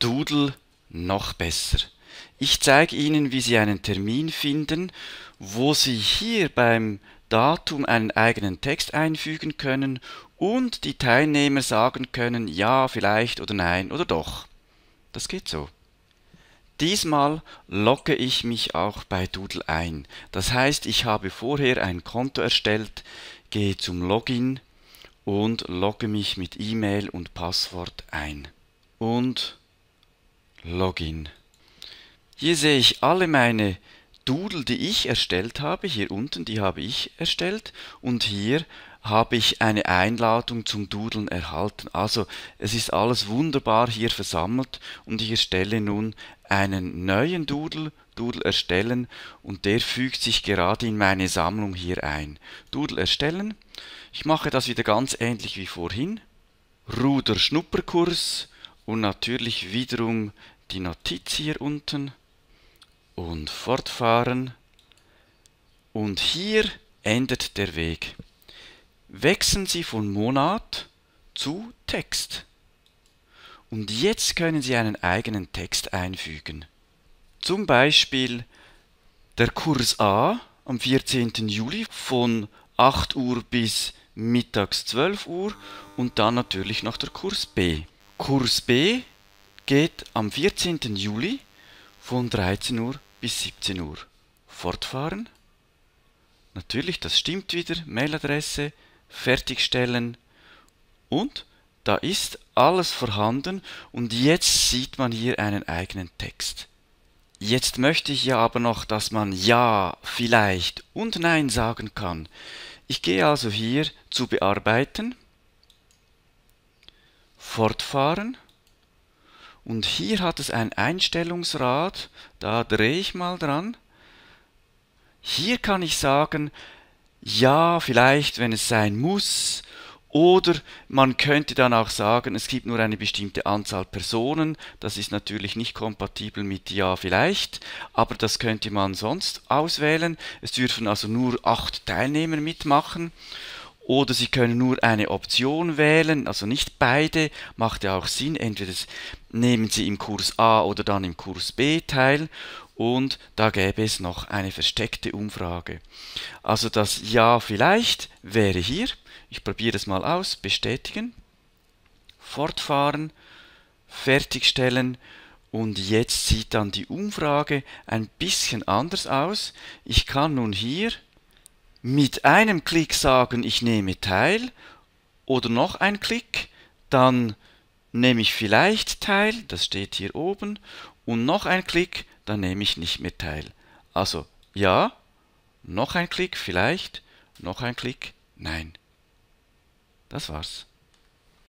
Doodle noch besser. Ich zeige Ihnen, wie Sie einen Termin finden, wo Sie hier beim Datum einen eigenen Text einfügen können und die Teilnehmer sagen können, ja, vielleicht oder nein oder doch. Das geht so. Diesmal logge ich mich auch bei Doodle ein. Das heißt, ich habe vorher ein Konto erstellt, gehe zum Login und logge mich mit E-Mail und Passwort ein. Und Login. Hier sehe ich alle meine Doodle, die ich erstellt habe. Hier unten, die habe ich erstellt. Und hier habe ich eine Einladung zum Doodlen erhalten. Also es ist alles wunderbar hier versammelt und ich erstelle nun einen neuen Doodle, Doodle erstellen und der fügt sich gerade in meine Sammlung hier ein. Doodle erstellen. Ich mache das wieder ganz ähnlich wie vorhin. Ruder Schnupperkurs, und natürlich wiederum die Notiz hier unten und fortfahren und hier endet der Weg. Wechseln Sie von Monat zu Text. Und jetzt können Sie einen eigenen Text einfügen. Zum Beispiel der Kurs A am 14. Juli von 8 Uhr bis mittags 12 Uhr und dann natürlich noch der Kurs B. Kurs B geht am 14. Juli von 13 Uhr bis 17 Uhr. Fortfahren? Natürlich, das stimmt wieder. Mailadresse, fertigstellen und da ist alles vorhanden und jetzt sieht man hier einen eigenen Text. Jetzt möchte ich ja aber noch, dass man Ja, vielleicht und Nein sagen kann. Ich gehe also hier zu Bearbeiten fortfahren. Und hier hat es ein Einstellungsrad, da drehe ich mal dran. Hier kann ich sagen, ja, vielleicht, wenn es sein muss. Oder man könnte dann auch sagen, es gibt nur eine bestimmte Anzahl Personen. Das ist natürlich nicht kompatibel mit ja, vielleicht. Aber das könnte man sonst auswählen. Es dürfen also nur acht Teilnehmer mitmachen. Oder Sie können nur eine Option wählen, also nicht beide, macht ja auch Sinn. Entweder nehmen Sie im Kurs A oder dann im Kurs B teil und da gäbe es noch eine versteckte Umfrage. Also das Ja vielleicht wäre hier. Ich probiere es mal aus. Bestätigen. Fortfahren. Fertigstellen. Und jetzt sieht dann die Umfrage ein bisschen anders aus. Ich kann nun hier mit einem Klick sagen, ich nehme teil oder noch ein Klick, dann nehme ich vielleicht teil, das steht hier oben, und noch ein Klick, dann nehme ich nicht mehr teil. Also ja, noch ein Klick vielleicht, noch ein Klick, nein. Das war's.